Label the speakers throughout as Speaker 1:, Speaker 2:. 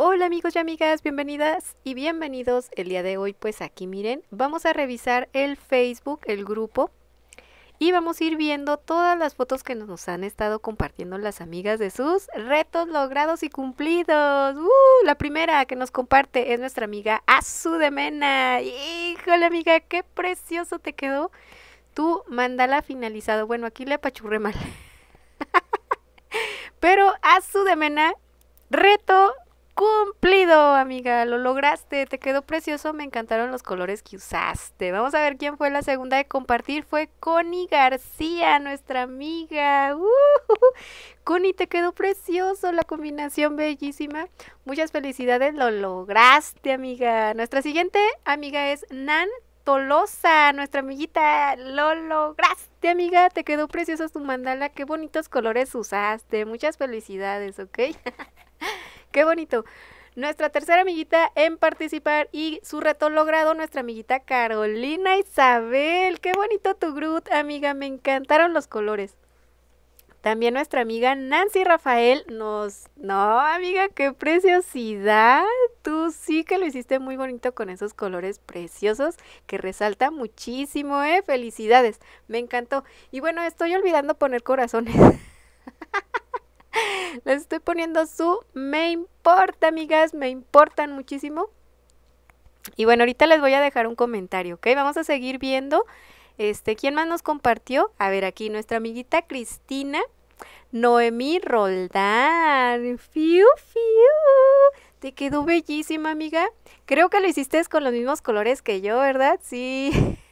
Speaker 1: Hola amigos y amigas, bienvenidas y bienvenidos. El día de hoy, pues aquí miren, vamos a revisar el Facebook, el grupo, y vamos a ir viendo todas las fotos que nos han estado compartiendo las amigas de sus retos logrados y cumplidos. ¡Uh! La primera que nos comparte es nuestra amiga Azu de Mena. Híjole amiga, qué precioso te quedó tu mandala finalizado. Bueno, aquí le apachurré mal. Pero Azu de Mena, reto cumplido, amiga. Lo lograste, te quedó precioso, me encantaron los colores que usaste. Vamos a ver quién fue la segunda de compartir. Fue Connie García, nuestra amiga. Uh, Connie, te quedó precioso, la combinación bellísima. Muchas felicidades, lo lograste, amiga. Nuestra siguiente amiga es Nan Tolosa, nuestra amiguita. Lo lograste, amiga. Te quedó precioso tu mandala. Qué bonitos colores usaste. Muchas felicidades, ¿ok? Qué bonito. Nuestra tercera amiguita en participar y su reto logrado, nuestra amiguita Carolina Isabel. Qué bonito tu Groot, amiga. Me encantaron los colores. También nuestra amiga Nancy Rafael nos... No, amiga, qué preciosidad. Tú sí que lo hiciste muy bonito con esos colores preciosos que resalta muchísimo, ¿eh? Felicidades. Me encantó. Y bueno, estoy olvidando poner corazones. Les estoy poniendo su me importa, amigas, me importan muchísimo. Y bueno, ahorita les voy a dejar un comentario, ¿ok? Vamos a seguir viendo. Este, ¿quién más nos compartió? A ver, aquí nuestra amiguita Cristina Noemí Roldán. Fiu, fiu. Te quedó bellísima, amiga. Creo que lo hiciste con los mismos colores que yo, ¿verdad? Sí.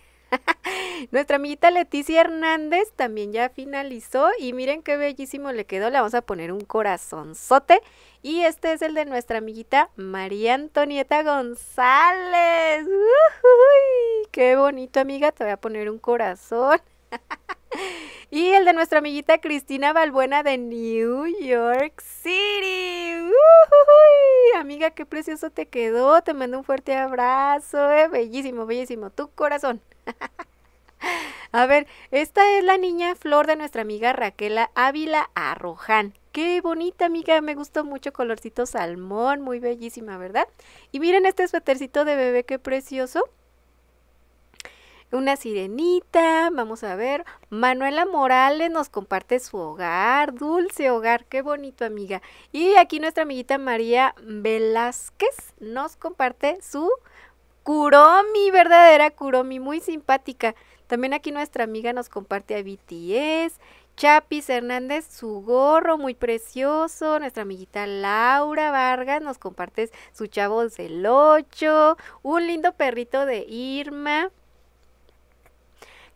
Speaker 1: Nuestra amiguita Leticia Hernández también ya finalizó y miren qué bellísimo le quedó. Le vamos a poner un corazonzote. Y este es el de nuestra amiguita María Antonieta González. ¡Uy! ¡Qué bonito, amiga! Te voy a poner un corazón. y el de nuestra amiguita Cristina Balbuena de New York City. ¡Uy! Amiga, qué precioso te quedó. Te mando un fuerte abrazo. Eh. Bellísimo, bellísimo. Tu corazón. A ver, esta es la niña flor de nuestra amiga Raquela Ávila Arroján. Qué bonita amiga, me gustó mucho, colorcito salmón, muy bellísima, ¿verdad? Y miren este suétercito de bebé, qué precioso. Una sirenita, vamos a ver. Manuela Morales nos comparte su hogar, dulce hogar, qué bonito amiga. Y aquí nuestra amiguita María Velázquez nos comparte su Kuromi, verdadera Kuromi, muy simpática. También aquí nuestra amiga nos comparte a BTS. Chapis Hernández, su gorro muy precioso. Nuestra amiguita Laura Vargas nos comparte su chavo del Un lindo perrito de Irma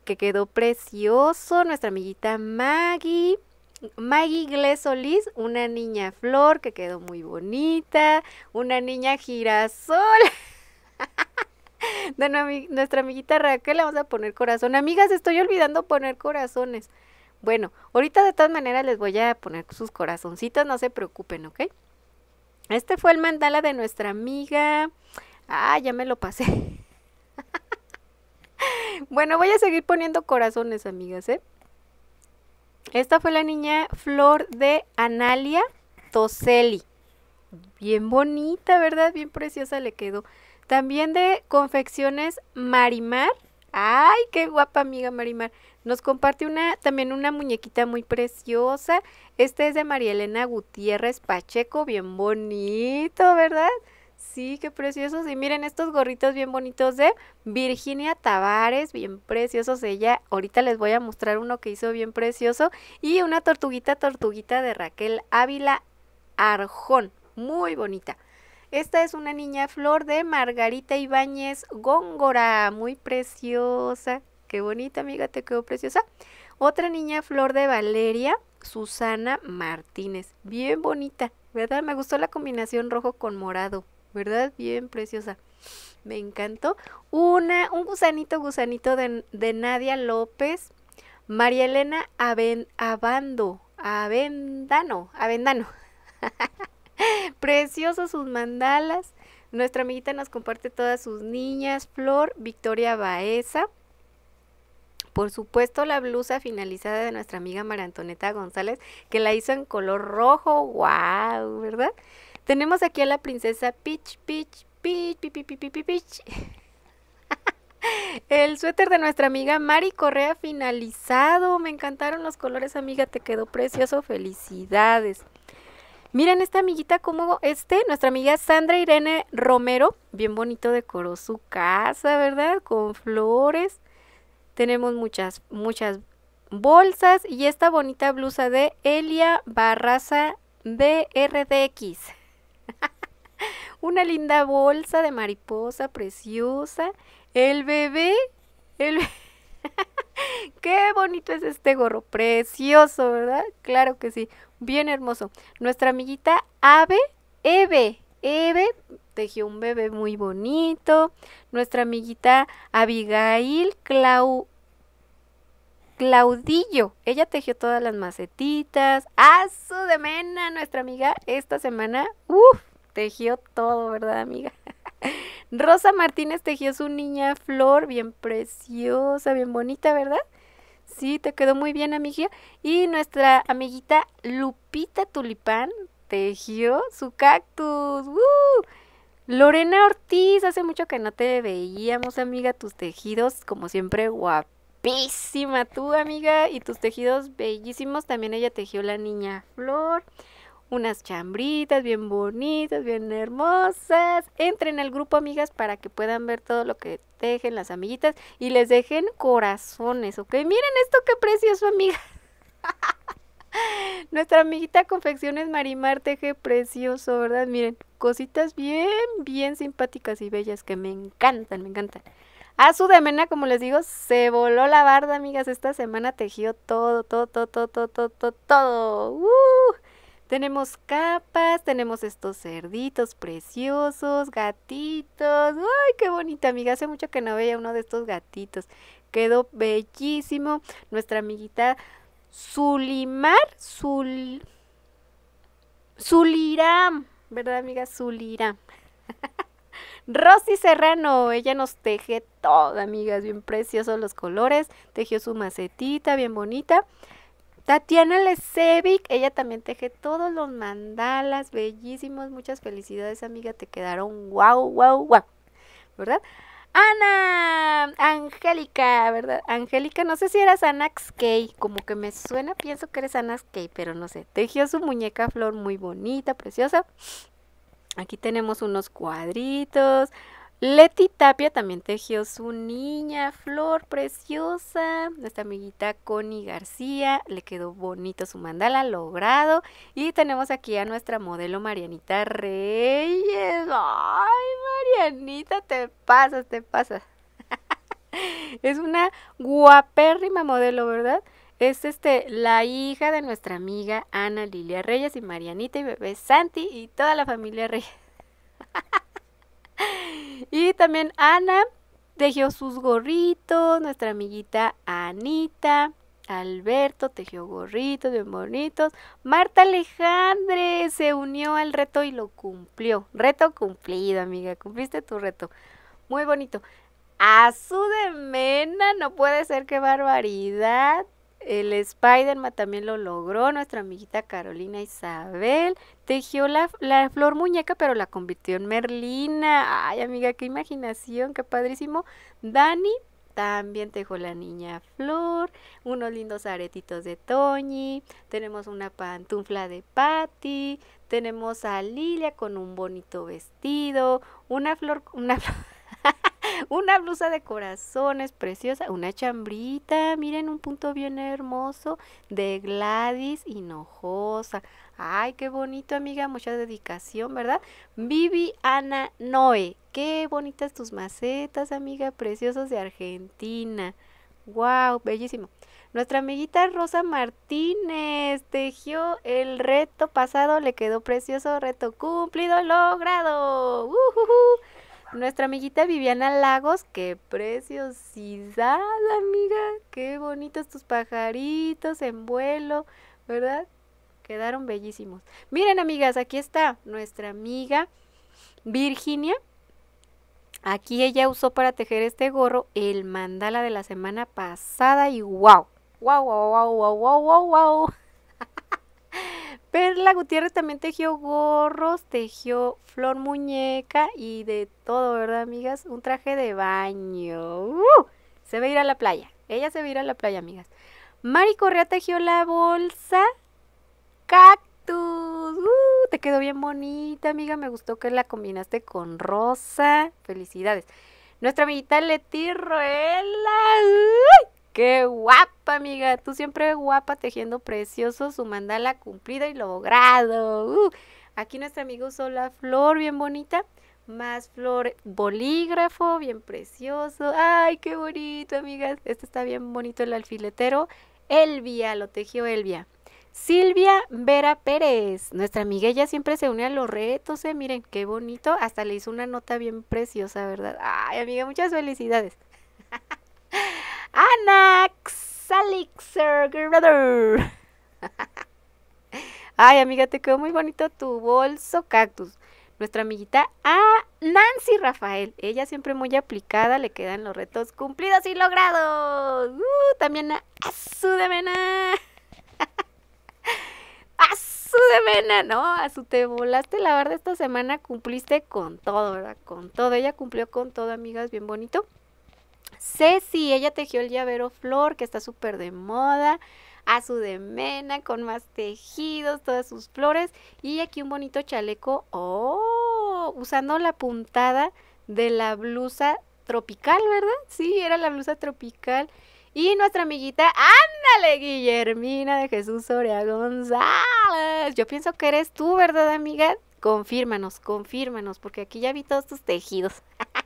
Speaker 1: que quedó precioso. Nuestra amiguita Maggie. Maggie Glesolis, una niña flor que quedó muy bonita, una niña girasol. de nuestra amiguita Raquel, le vamos a poner corazón. Amigas, estoy olvidando poner corazones. Bueno, ahorita de todas maneras les voy a poner sus corazoncitos, no se preocupen, ¿ok? Este fue el mandala de nuestra amiga. Ah, ya me lo pasé. bueno, voy a seguir poniendo corazones, amigas, ¿eh? Esta fue la niña Flor de Analia Toselli. Bien bonita, ¿verdad? Bien preciosa le quedó. También de confecciones Marimar. Ay, qué guapa amiga Marimar. Nos comparte una, también una muñequita muy preciosa. Esta es de María Elena Gutiérrez Pacheco, bien bonito, ¿verdad? Sí, qué preciosos. Y miren estos gorritos bien bonitos de Virginia Tavares, bien preciosos ella. Ahorita les voy a mostrar uno que hizo bien precioso. Y una tortuguita, tortuguita de Raquel Ávila Arjón, muy bonita. Esta es una niña flor de Margarita Ibáñez Góngora, muy preciosa. Qué bonita amiga, te quedó preciosa. Otra niña flor de Valeria Susana Martínez, bien bonita, ¿verdad? Me gustó la combinación rojo con morado, ¿verdad? Bien preciosa. Me encantó. Una, un gusanito, gusanito de, Nadia López. María Elena Abando, Avendano, Avendano. preciosos sus mandalas. Nuestra amiguita nos comparte todas sus niñas, Flor, Victoria Baeza. Por supuesto, la blusa finalizada de nuestra amiga María Antoneta González, que la hizo en color rojo. ¡Wow! ¿Verdad? Tenemos aquí a la princesa Peach, Peach, Peach, Peach, Peach, Peach, Peach. El suéter de nuestra amiga Mari Correa finalizado. Me encantaron los colores, amiga. Te quedó precioso. Felicidades. Miren esta amiguita como este, nuestra amiga Sandra Irene Romero, bien bonito decoró su casa, ¿verdad? Con flores. Tenemos muchas, muchas bolsas y esta bonita blusa de Elia Barraza de Una linda bolsa de mariposa preciosa. El el bebé. Qué bonito es este gorro, precioso, ¿verdad? Claro que sí. Bien hermoso. Nuestra amiguita Ave, Eve, Eve tejió un bebé muy bonito. Nuestra amiguita Abigail Claudillo. Ella tejió todas las macetitas. su de mena! Nuestra amiga esta semana, uff, tejió todo, ¿verdad, amiga? Rosa Martínez tejió su niña flor, bien preciosa, bien bonita, ¿verdad? sí, te quedó muy bien, amiguita. Y nuestra amiguita Lupita Tulipán tejió su cactus. Lorena Ortiz, hace mucho que no te veíamos, amiga, tus tejidos, como siempre, guapísima tú, amiga, y tus tejidos bellísimos. También ella tejió la niña flor unas chambritas bien bonitas, bien hermosas. Entren al grupo, amigas, para que puedan ver todo lo que tejen las amiguitas y les dejen corazones, ¿ok? Miren esto, qué precioso, amiga. Nuestra amiguita Confecciones Marimar teje precioso, ¿verdad? Miren, cositas bien, bien simpáticas y bellas que me encantan, me encantan. A su demena, como les digo, se voló la barda, amigas. Esta semana tejió todo, todo, todo, todo, todo, todo, todo. ¡Uh! Tenemos capas, tenemos estos cerditos preciosos, gatitos. ¡Ay, qué bonita, amiga! Hace mucho que no veía uno de estos gatitos. Quedó bellísimo. Nuestra amiguita Zulimar, Zuliram, ¿verdad, amiga? Zuliram. Rosy Serrano, ella nos teje todo, amigas, bien preciosos los colores, tejió su macetita bien bonita. Tatiana Lesevic, ella también teje todos los mandalas, bellísimos, muchas felicidades amiga, te quedaron wow, wow, wow, ¿verdad? Ana, Angélica, ¿verdad? Angélica, no sé si eras Anax Kay, como que me suena, pienso que eres Anax Kay, pero no sé. Tejió su muñeca flor muy bonita, preciosa. Aquí tenemos unos cuadritos, Leti Tapia también tejió su niña flor preciosa. Nuestra amiguita Connie García le quedó bonito su mandala, logrado. Y tenemos aquí a nuestra modelo Marianita Reyes. ¡Ay, Marianita, te pasas, te pasas! es una guapérrima modelo, ¿verdad? Es este, la hija de nuestra amiga Ana Lilia Reyes y Marianita y bebé Santi y toda la familia Reyes. Y también Ana tejió sus gorritos, nuestra amiguita Anita. Alberto tejió gorritos bien bonitos. Marta Alejandre se unió al reto y lo cumplió. Reto cumplido, amiga. Cumpliste tu reto. Muy bonito. A de Mena, no puede ser, qué barbaridad. El Spider-Man también lo logró, nuestra amiguita Carolina Isabel. Tejió la, flor muñeca, pero la convirtió en Merlina. Ay, amiga, qué imaginación, qué padrísimo. Dani también tejó la niña flor, unos lindos aretitos de Toñi, tenemos una pantufla de Patty, tenemos a Lilia con un bonito vestido, una flor, una flor una blusa de corazones preciosa, una chambrita, miren un punto bien hermoso de Gladys Hinojosa. Ay, qué bonito, amiga, mucha dedicación, ¿verdad? Vivi Ana Noe, qué bonitas tus macetas, amiga, preciosos de Argentina. Wow, bellísimo. Nuestra amiguita Rosa Martínez tejió el reto pasado, le quedó precioso, reto cumplido, logrado. ¡Uh, nuestra amiguita Viviana Lagos, qué preciosidad, amiga. Qué bonitos tus pajaritos en vuelo, ¿verdad? Quedaron bellísimos. Miren, amigas, aquí está nuestra amiga Virginia. Aquí ella usó para tejer este gorro el mandala de la semana pasada y wow, wow, wow, wow, wow, wow, wow. wow. Perla Gutiérrez también tejió gorros, tejió flor muñeca y de todo, ¿verdad, amigas? Un traje de baño. ¡Uh! Se ve a ir a la playa. Ella se ve a ir a la playa, amigas. Mari Correa tejió la bolsa cactus. ¡Uh! Te quedó bien bonita, amiga. Me gustó que la combinaste con rosa. Felicidades. Nuestra amiguita Leti Ruela. Qué guapa, amiga. Tú siempre guapa tejiendo precioso su mandala cumplida y logrado. Uh, aquí nuestra amiga usó la flor bien bonita, más flor bolígrafo bien precioso. Ay, qué bonito, amigas. Este está bien bonito el alfiletero. Elvia, lo tejió Elvia. Silvia Vera Pérez, nuestra amiga, ella siempre se une a los retos, eh. miren, qué bonito, hasta le hizo una nota bien preciosa, ¿verdad? Ay, amiga, muchas felicidades. Anax Alixer Brother. Ay, amiga, te quedó muy bonito tu bolso cactus. Nuestra amiguita a ah, Nancy Rafael. Ella siempre muy aplicada, le quedan los retos cumplidos y logrados. Uh, también a su devena, no, su te volaste la verdad esta semana, cumpliste con todo, ¿verdad? Con todo. Ella cumplió con todo, amigas, bien bonito. Ceci, ella tejió el llavero flor, que está súper de moda. A su de mena con más tejidos, todas sus flores. Y aquí un bonito chaleco, oh, usando la puntada de la blusa tropical, ¿verdad? Sí, era la blusa tropical. Y nuestra amiguita, ándale, Guillermina de Jesús Soria González. Yo pienso que eres tú, ¿verdad, amiga? Confírmanos, confírmanos, porque aquí ya vi todos tus tejidos.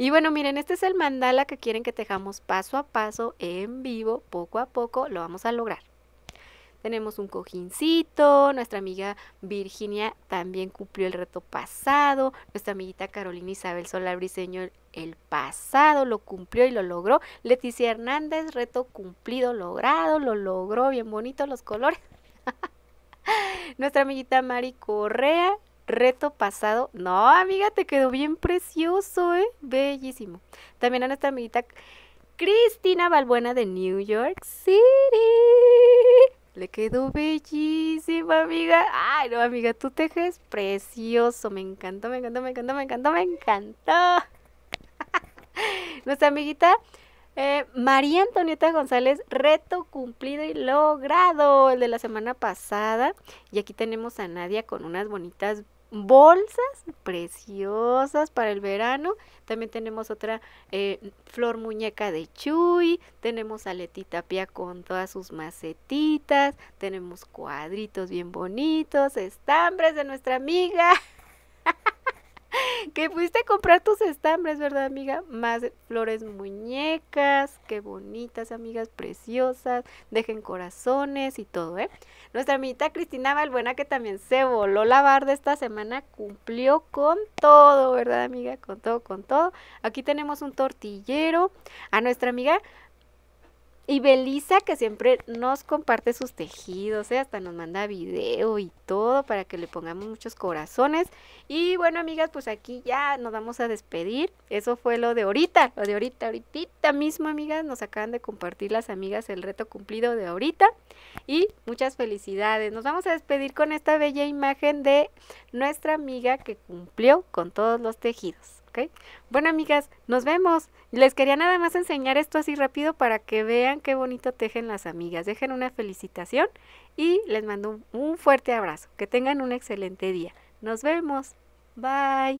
Speaker 1: Y bueno, miren, este es el mandala que quieren que tejamos paso a paso, en vivo, poco a poco, lo vamos a lograr. Tenemos un cojincito, nuestra amiga Virginia también cumplió el reto pasado, nuestra amiguita Carolina Isabel Solabriseño el pasado lo cumplió y lo logró, Leticia Hernández, reto cumplido, logrado, lo logró, bien bonitos los colores. Nuestra amiguita Mari Correa Reto pasado. No, amiga, te quedó bien precioso, ¿eh? Bellísimo. También a nuestra amiguita Cristina Balbuena de New York City. Le quedó bellísimo amiga. Ay, no, amiga, tú tejes precioso. Me encantó, me encantó, me encantó, me encantó, me encantó. Nuestra amiguita eh, María Antonieta González, reto cumplido y logrado, el de la semana pasada. Y aquí tenemos a Nadia con unas bonitas bolsas preciosas para el verano. También tenemos otra eh, flor muñeca de chuy, tenemos aletita pia con todas sus macetitas, tenemos cuadritos bien bonitos, estambres de nuestra amiga. que fuiste a comprar tus estambres, ¿verdad, amiga? Más flores muñecas, qué bonitas, amigas, preciosas. Dejen corazones y todo, ¿eh? Nuestra amiguita Cristina Valbuena, que también se voló la barda esta semana, cumplió con todo, ¿verdad, amiga? Con todo, con todo. Aquí tenemos un tortillero. A nuestra amiga y Belisa, que siempre nos comparte sus tejidos, ¿eh? hasta nos manda video y todo para que le pongamos muchos corazones. Y bueno, amigas, pues aquí ya nos vamos a despedir. Eso fue lo de ahorita, lo de ahorita, ahorita mismo, amigas. Nos acaban de compartir las amigas el reto cumplido de ahorita. Y muchas felicidades. Nos vamos a despedir con esta bella imagen de nuestra amiga que cumplió con todos los tejidos. Bueno, amigas, nos vemos. Les quería nada más enseñar esto así rápido para que vean qué bonito tejen las amigas. Dejen una felicitación y les mando un fuerte abrazo. Que tengan un excelente día. Nos vemos. Bye.